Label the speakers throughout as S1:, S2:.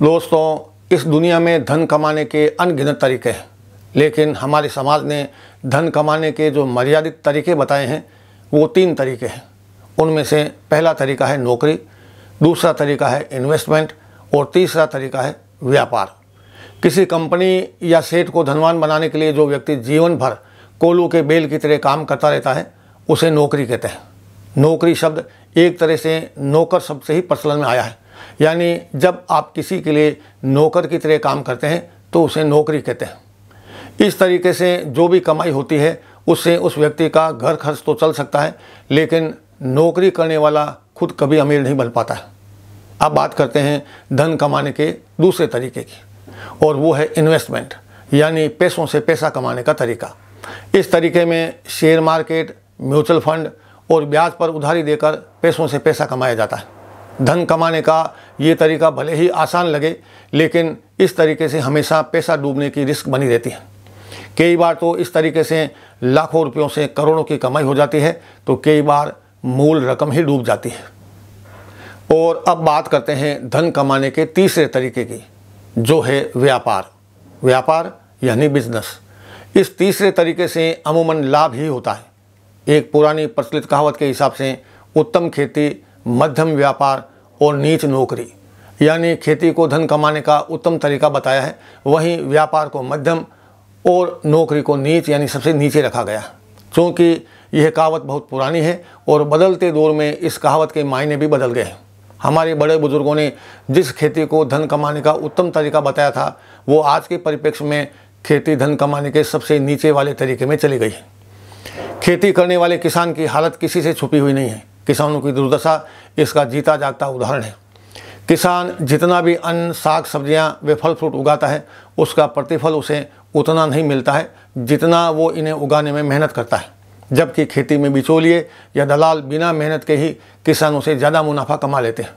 S1: दोस्तों इस दुनिया में धन कमाने के अनगिनत तरीके हैं लेकिन हमारे समाज ने धन कमाने के जो मर्यादित तरीके बताए हैं वो तीन तरीके हैं उनमें से पहला तरीका है नौकरी दूसरा तरीका है इन्वेस्टमेंट और तीसरा तरीका है व्यापार किसी कंपनी या सेठ को धनवान बनाने के लिए जो व्यक्ति जीवन भर कोलू के बेल की तरह काम करता रहता है उसे नौकरी कहते हैं नौकरी शब्द एक तरह से नौकर शब्द से ही प्रचलन में आया है यानी जब आप किसी के लिए नौकर की तरह काम करते हैं तो उसे नौकरी कहते हैं इस तरीके से जो भी कमाई होती है उससे उस व्यक्ति का घर खर्च तो चल सकता है लेकिन नौकरी करने वाला खुद कभी अमीर नहीं बन पाता है अब बात करते हैं धन कमाने के दूसरे तरीके की और वो है इन्वेस्टमेंट यानी पैसों से पैसा कमाने का तरीका इस तरीके में शेयर मार्केट म्यूचुअल फंड और ब्याज पर उधारी देकर पैसों से पैसा कमाया जाता है धन कमाने का ये तरीका भले ही आसान लगे लेकिन इस तरीके से हमेशा पैसा डूबने की रिस्क बनी रहती है कई बार तो इस तरीके से लाखों रुपयों से करोड़ों की कमाई हो जाती है तो कई बार मूल रकम ही डूब जाती है और अब बात करते हैं धन कमाने के तीसरे तरीके की जो है व्यापार व्यापार यानी बिजनेस इस तीसरे तरीके से अमूमन लाभ ही होता है एक पुरानी प्रचलित कहावत के हिसाब से उत्तम खेती मध्यम व्यापार और नीच नौकरी यानी खेती को धन कमाने का उत्तम तरीका बताया है वहीं व्यापार को मध्यम और नौकरी को नीच यानी सबसे नीचे रखा गया क्योंकि यह कहावत बहुत पुरानी है और बदलते दौर में इस कहावत के मायने भी बदल गए हमारे बड़े बुजुर्गों ने जिस खेती को धन कमाने का उत्तम तरीका बताया था वो आज के परिप्रेक्ष्य में खेती धन कमाने के सबसे नीचे वाले तरीके में चली गई खेती करने वाले किसान की हालत किसी से छुपी हुई नहीं है किसानों की दुर्दशा इसका जीता जागता उदाहरण है किसान जितना भी अन्न साग सब्जियां वे फल फ्रूट उगाता है उसका प्रतिफल उसे उतना नहीं मिलता है जितना वो इन्हें उगाने में मेहनत करता है जबकि खेती में बिचौलिए या दलाल बिना मेहनत के ही किसानों से ज़्यादा मुनाफा कमा लेते हैं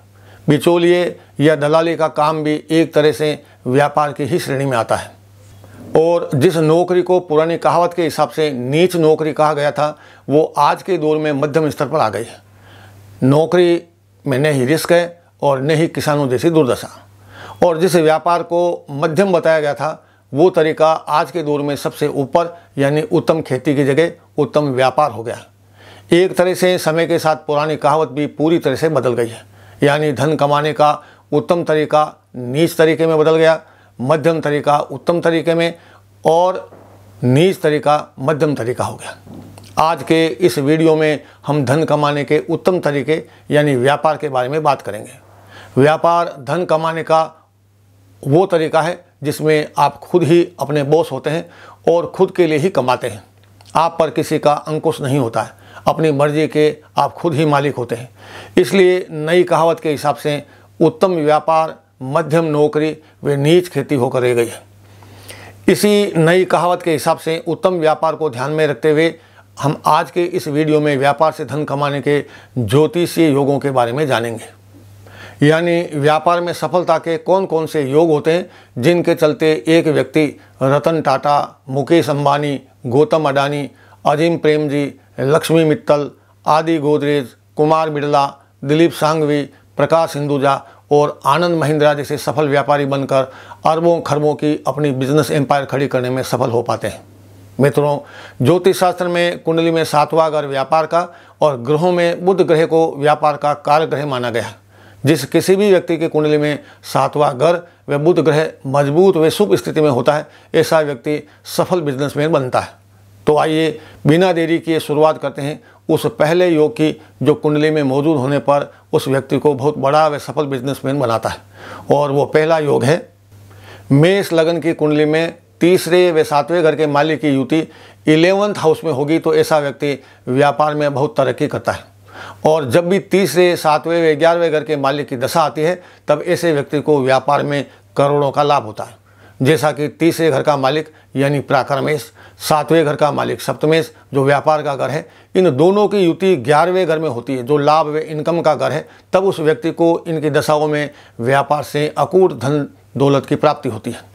S1: बिचौलिए या दलाली का काम भी एक तरह से व्यापार की ही श्रेणी में आता है और जिस नौकरी को पुरानी कहावत के हिसाब से नीच नौकरी कहा गया था वो आज के दौर में मध्यम स्तर पर आ गई है नौकरी में न ही रिस्क है और न ही किसानों जैसी दुर्दशा और जिस व्यापार को मध्यम बताया गया था वो तरीका आज के दौर में सबसे ऊपर यानी उत्तम खेती की जगह उत्तम व्यापार हो गया एक तरह से समय के साथ पुरानी कहावत भी पूरी तरह से बदल गई है यानी धन कमाने का उत्तम तरीका नीच तरीके में बदल गया मध्यम तरीका उत्तम तरीके में और नीच तरीका मध्यम तरीका हो गया आज के इस वीडियो में हम धन कमाने के उत्तम तरीके यानी व्यापार के बारे में बात करेंगे व्यापार धन कमाने का वो तरीका है जिसमें आप खुद ही अपने बॉस होते हैं और खुद के लिए ही कमाते हैं आप पर किसी का अंकुश नहीं होता है अपनी मर्जी के आप खुद ही मालिक होते हैं इसलिए नई कहावत के हिसाब से उत्तम व्यापार मध्यम नौकरी वे नीच खेती होकर रह गई है इसी नई कहावत के हिसाब से उत्तम व्यापार को ध्यान में रखते हुए हम आज के इस वीडियो में व्यापार से धन कमाने के ज्योतिषीय योगों के बारे में जानेंगे यानी व्यापार में सफलता के कौन कौन से योग होते हैं जिनके चलते एक व्यक्ति रतन टाटा मुकेश अंबानी गौतम अडानी अजीम प्रेम जी लक्ष्मी मित्तल आदि गोदरेज कुमार बिड़ला दिलीप सांघवी प्रकाश हिंदुजा और आनंद महिंद्रा जैसे सफल व्यापारी बनकर अरबों खरबों की अपनी बिजनेस एम्पायर खड़ी करने में सफल हो पाते हैं मित्रों ज्योतिष शास्त्र में कुंडली में सातवां घर व्यापार का और ग्रहों में बुध ग्रह को व्यापार का काल ग्रह माना गया जिस किसी भी व्यक्ति के कुंडली में सातवां घर व बुध ग्रह मजबूत व शुभ स्थिति में होता है ऐसा व्यक्ति सफल बिजनेसमैन बनता है तो आइए बिना देरी किए शुरुआत करते हैं उस पहले योग की जो कुंडली में मौजूद होने पर उस व्यक्ति को बहुत बड़ा व सफल बिजनेसमैन बनाता है और वो पहला योग है मेष लगन की कुंडली में तीसरे व सातवें घर के मालिक की युति इलेवंथ हाउस में होगी तो ऐसा व्यक्ति व्यापार में बहुत तरक्की करता है और जब भी तीसरे सातवें व ग्यारहवें घर के मालिक की दशा आती है तब ऐसे व्यक्ति को व्यापार में करोड़ों का लाभ होता है जैसा कि तीसरे घर का मालिक यानी प्राक्रमेश सातवें घर का मालिक सप्तमेश जो व्यापार का घर है इन दोनों की युति ग्यारहवें घर में होती है जो लाभ व इनकम का घर है तब उस व्यक्ति को इनकी दशाओं में व्यापार से अकूट धन दौलत की प्राप्ति होती है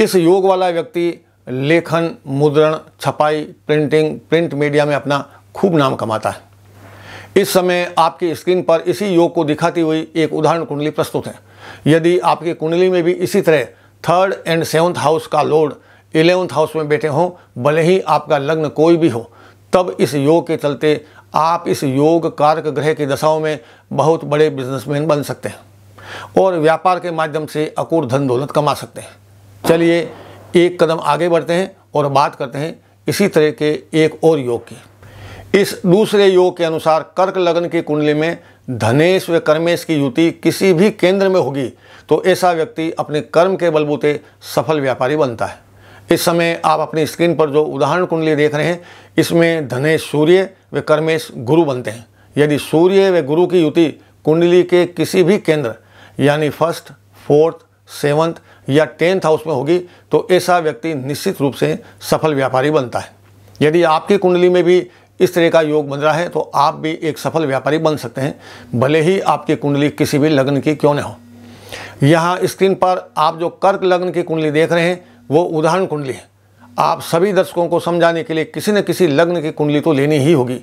S1: इस योग वाला व्यक्ति लेखन मुद्रण छपाई प्रिंटिंग प्रिंट मीडिया में अपना खूब नाम कमाता है इस समय आपकी स्क्रीन पर इसी योग को दिखाती हुई एक उदाहरण कुंडली प्रस्तुत है यदि आपकी कुंडली में भी इसी तरह थर्ड एंड सेवन्थ हाउस का लोड इलेवंथ हाउस में बैठे हों भले ही आपका लग्न कोई भी हो तब इस योग के चलते आप इस योग कारक ग्रह की दशाओं में बहुत बड़े बिजनेसमैन बन सकते हैं और व्यापार के माध्यम से अकूर धन दौलत कमा सकते हैं चलिए एक कदम आगे बढ़ते हैं और बात करते हैं इसी तरह के एक और योग की इस दूसरे योग के अनुसार कर्क लग्न की कुंडली में धनेश व कर्मेश की युति किसी भी केंद्र में होगी तो ऐसा व्यक्ति अपने कर्म के बलबूते सफल व्यापारी बनता है इस समय आप अपनी स्क्रीन पर जो उदाहरण कुंडली देख रहे हैं इसमें धनेश सूर्य व कर्मेश गुरु बनते हैं यदि सूर्य व गुरु की युति कुंडली के किसी भी केंद्र यानी फर्स्ट फोर्थ सेवन्थ या टेंथ हाउस में होगी तो ऐसा व्यक्ति निश्चित रूप से सफल व्यापारी बनता है यदि आपकी कुंडली में भी इस तरह का योग बन रहा है तो आप भी एक सफल व्यापारी बन सकते हैं भले ही आपकी कुंडली किसी भी लग्न की क्यों न हो यहाँ स्क्रीन पर आप जो कर्क लग्न की कुंडली देख रहे हैं वो उदाहरण कुंडली है आप सभी दर्शकों को समझाने के लिए किसी न किसी लग्न की कुंडली तो लेनी ही होगी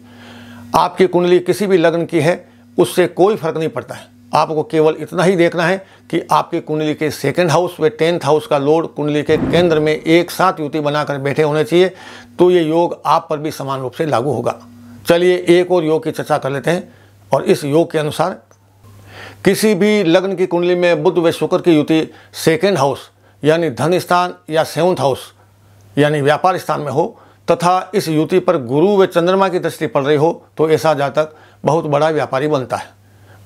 S1: आपकी कुंडली किसी भी लग्न की है उससे कोई फर्क नहीं पड़ता है आपको केवल इतना ही देखना है कि आपकी कुंडली के सेकंड हाउस व टेंथ हाउस का लोड कुंडली के केंद्र में एक साथ युति बनाकर बैठे होने चाहिए तो ये योग आप पर भी समान रूप से लागू होगा चलिए एक और योग की चर्चा कर लेते हैं और इस योग के अनुसार किसी भी लग्न की कुंडली में बुद्ध व शुक्र की युति सेकेंड हाउस यानी धन स्थान या सेवंथ हाउस यानी व्यापार स्थान में हो तथा इस युति पर गुरु व चंद्रमा की दृष्टि पड़ रही हो तो ऐसा जातक बहुत बड़ा व्यापारी बनता है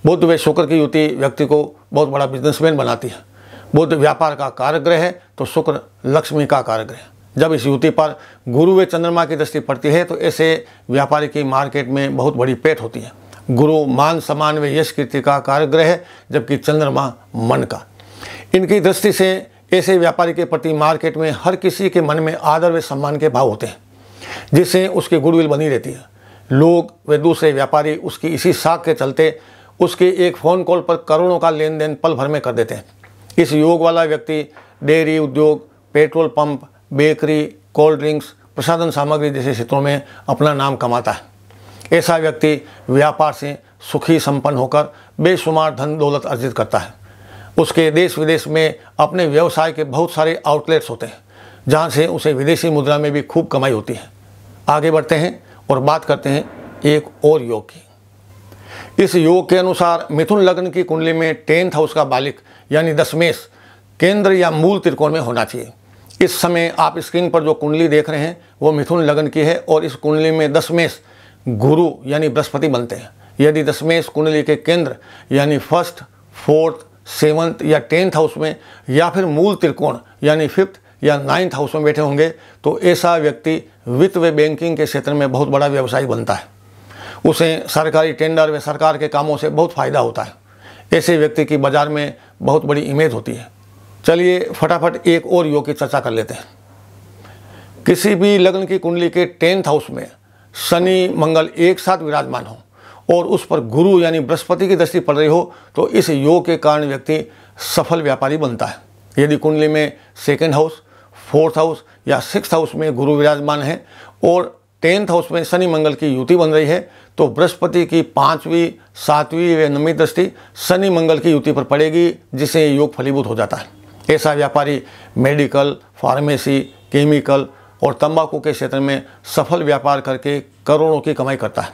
S1: बुद्ध वे शुक्र की युति व्यक्ति को बहुत बड़ा बिजनेसमैन बनाती है बुद्ध व्यापार का कारग्रह है तो शुक्र लक्ष्मी का कारग्रह है जब इस युति पर गुरु व चंद्रमा की दृष्टि पड़ती है तो ऐसे व्यापारी की मार्केट में बहुत बड़ी पेट होती है गुरु मान सम्मान व यश कीर्ति का कारग्रह है जबकि चंद्रमा मन का इनकी दृष्टि से ऐसे व्यापारी के प्रति मार्केट में हर किसी के मन में आदर व सम्मान के भाव होते हैं जिससे उसकी गुडविल बनी रहती है लोग व दूसरे व्यापारी उसकी इसी साख के चलते उसके एक फ़ोन कॉल पर करोड़ों का लेन देन पल भर में कर देते हैं इस योग वाला व्यक्ति डेयरी उद्योग petrol pump bakery cold drinks प्रसाधन सामग्री जैसे क्षेत्रों में अपना नाम कमाता है ऐसा व्यक्ति व्यापार से सुखी संपन्न होकर बेशुमार धन दौलत अर्जित करता है उसके देश विदेश में अपने व्यवसाय के बहुत सारे आउटलेट्स होते हैं जहाँ से उसे विदेशी मुद्रा में भी खूब कमाई होती है आगे बढ़ते हैं और बात करते हैं एक और योग की इस योग के अनुसार मिथुन लग्न की कुंडली में टेंथ हाउस का बालिक यानी दशमेश केंद्र या मूल त्रिकोण में होना चाहिए इस समय आप स्क्रीन पर जो कुंडली देख रहे हैं वो मिथुन लग्न की है और इस कुंडली में दशमेश गुरु यानी बृहस्पति बनते हैं यदि दशमेश कुंडली के केंद्र यानी फर्स्ट फोर्थ सेवन्थ या टेंथ हाउस में या फिर मूल त्रिकोण यानी फिफ्थ या नाइन्थ हाउस में बैठे होंगे तो ऐसा व्यक्ति वित्त व बैंकिंग के क्षेत्र में बहुत बड़ा व्यवसायी बनता है उसे सरकारी टेंडर में सरकार के कामों से बहुत फ़ायदा होता है ऐसे व्यक्ति की बाज़ार में बहुत बड़ी इमेज होती है चलिए फटाफट एक और योग की चर्चा कर लेते हैं किसी भी लग्न की कुंडली के टेंथ हाउस में शनि मंगल एक साथ विराजमान हो और उस पर गुरु यानी बृहस्पति की दृष्टि पड़ रही हो तो इस योग के कारण व्यक्ति सफल व्यापारी बनता है यदि कुंडली में सेकेंड हाउस फोर्थ हाउस या सिक्स हाउस में गुरु विराजमान है और टेंथ हाउस में शनि मंगल की युति बन रही है तो बृहस्पति की पाँचवीं सातवीं व नवी दृष्टि शनि मंगल की युति पर पड़ेगी जिससे योग फलीभूत हो जाता है ऐसा व्यापारी मेडिकल फार्मेसी केमिकल और तंबाकू के क्षेत्र में सफल व्यापार करके करोड़ों की कमाई करता है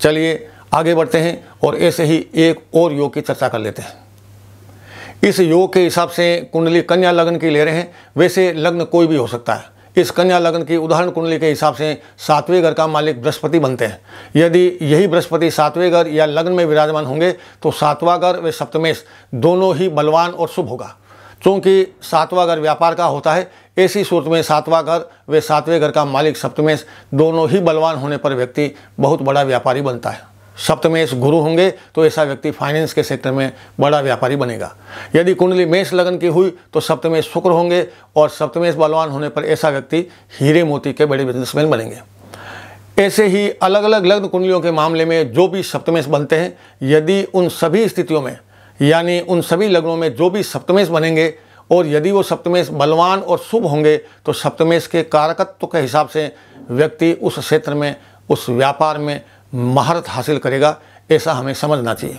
S1: चलिए आगे बढ़ते हैं और ऐसे ही एक और योग की चर्चा कर लेते हैं इस योग के हिसाब से कुंडली कन्या लग्न की ले रहे हैं वैसे लग्न कोई भी हो सकता है इस कन्या लग्न की उदाहरण कुंडली के हिसाब से सातवें घर का मालिक बृहस्पति बनते हैं यदि यही बृहस्पति सातवें घर या लग्न में विराजमान होंगे तो सातवां घर व सप्तमेश दोनों ही बलवान और शुभ होगा चूँकि सातवां घर व्यापार का होता है ऐसी सूरत में सातवां घर व सातवें घर का मालिक सप्तमेश दोनों ही बलवान होने पर व्यक्ति बहुत बड़ा व्यापारी बनता है सप्तमेश गुरु होंगे तो ऐसा व्यक्ति फाइनेंस के सेक्टर में बड़ा व्यापारी बनेगा यदि कुंडली मेष लगन की हुई तो सप्तमेश शुक्र होंगे और सप्तमेश बलवान होने पर ऐसा व्यक्ति हीरे मोती के बड़े बिजनेसमैन बनेंगे ऐसे ही अलग अलग लग्न कुंडलियों के मामले में जो भी सप्तमेश बनते हैं यदि उन सभी स्थितियों में यानी उन सभी लग्नों में जो भी सप्तमेश बनेंगे और यदि वो सप्तमेश बलवान और शुभ होंगे तो सप्तमेश के कारकत्व के हिसाब से व्यक्ति उस क्षेत्र में उस व्यापार में महारत हासिल करेगा ऐसा हमें समझना चाहिए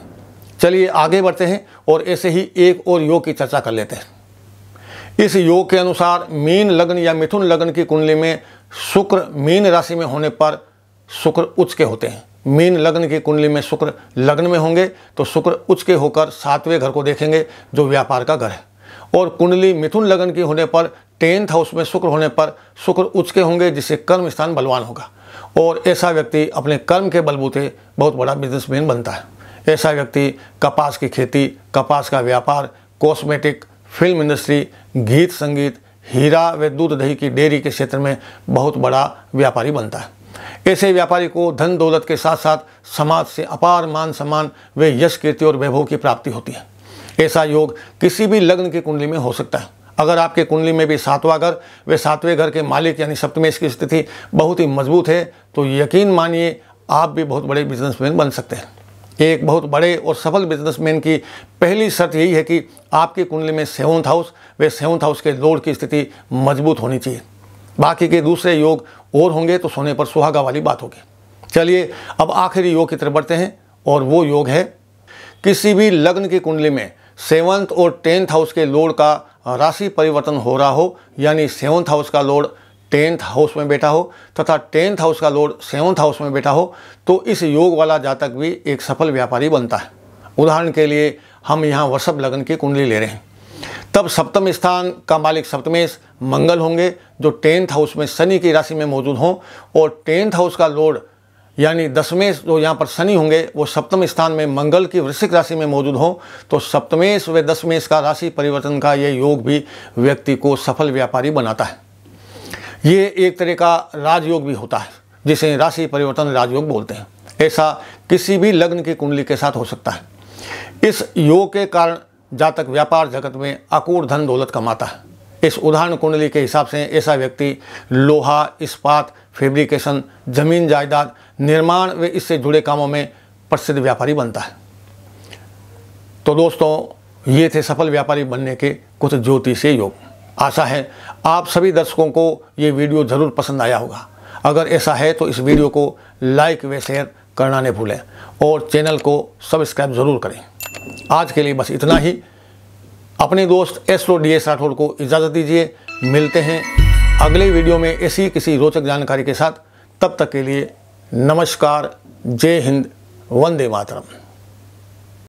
S1: चलिए आगे बढ़ते हैं और ऐसे ही एक और योग की चर्चा कर लेते हैं इस योग के अनुसार मीन लग्न या मिथुन लग्न की कुंडली में शुक्र मीन राशि में होने पर शुक्र उच्च के होते हैं मीन लग्न की कुंडली में शुक्र लग्न में होंगे तो शुक्र उच्च के होकर सातवें घर को देखेंगे जो व्यापार का घर है और कुंडली मिथुन लग्न की होने पर टेंथ हाउस में शुक्र होने पर शुक्र उच्च के होंगे जिससे कर्म स्थान बलवान होगा और ऐसा व्यक्ति अपने कर्म के बलबूते बहुत बड़ा बिजनेसमैन बनता है ऐसा व्यक्ति कपास की खेती कपास का व्यापार कॉस्मेटिक फिल्म इंडस्ट्री गीत संगीत हीरा व दूध दही की डेयरी के क्षेत्र में बहुत बड़ा व्यापारी बनता है ऐसे व्यापारी को धन दौलत के साथ साथ समाज से अपार मान सम्मान व यश कीर्ति और वैभव की प्राप्ति होती है ऐसा योग किसी भी लग्न की कुंडली में हो सकता है अगर आपके कुंडली में भी सातवां घर वे सातवें घर के मालिक यानी सप्तमेश की स्थिति बहुत ही मजबूत है तो यकीन मानिए आप भी बहुत बड़े बिजनेसमैन बन सकते हैं एक बहुत बड़े और सफल बिजनेसमैन की पहली शर्त यही है कि आपकी कुंडली में सेवंथ हाउस वे सेवंथ हाउस के लोड की स्थिति मजबूत होनी चाहिए बाकी के दूसरे योग और होंगे तो सोने पर सुहागा वाली बात होगी चलिए अब आखिरी योग की तरफ बढ़ते हैं और वो योग है किसी भी लग्न की कुंडली में सेवंथ और टेंथ हाउस के लोड का राशि परिवर्तन हो रहा हो यानी सेवन्थ हाउस का लोड टेंथ हाउस में बैठा हो तथा टेंथ हाउस का लोड सेवन्थ हाउस में बैठा हो तो इस योग वाला जातक भी एक सफल व्यापारी बनता है उदाहरण के लिए हम यहाँ वर्षभ लगन की कुंडली ले रहे हैं तब सप्तम स्थान का मालिक सप्तमेश मंगल होंगे जो टेंथ हाउस में शनि की राशि में मौजूद हों और टेंथ हाउस का लोड यानी दसवें जो यहाँ पर शनि होंगे वो सप्तम स्थान में मंगल की वृश्चिक राशि में मौजूद हो तो सप्तमेश व दसवेश का राशि परिवर्तन का ये योग भी व्यक्ति को सफल व्यापारी बनाता है ये एक तरह का राजयोग भी होता है जिसे राशि परिवर्तन राजयोग बोलते हैं ऐसा किसी भी लग्न की कुंडली के साथ हो सकता है इस योग के कारण जातक व्यापार जगत में अकूर धन दौलत कमाता है इस उदाहरण कुंडली के हिसाब से ऐसा व्यक्ति लोहा इस्पात फेब्रिकेशन जमीन जायदाद निर्माण व इससे जुड़े कामों में प्रसिद्ध व्यापारी बनता है तो दोस्तों ये थे सफल व्यापारी बनने के कुछ ज्योतिषीय योग आशा है आप सभी दर्शकों को ये वीडियो ज़रूर पसंद आया होगा अगर ऐसा है तो इस वीडियो को लाइक व शेयर करना नहीं भूलें और चैनल को सब्सक्राइब ज़रूर करें आज के लिए बस इतना ही अपने दोस्त एस्ट्रो डी एस राठौर को इजाज़त दीजिए मिलते हैं अगले वीडियो में ऐसी किसी रोचक जानकारी के साथ तब तक के लिए नमस्कार जय हिंद वंदे मातरम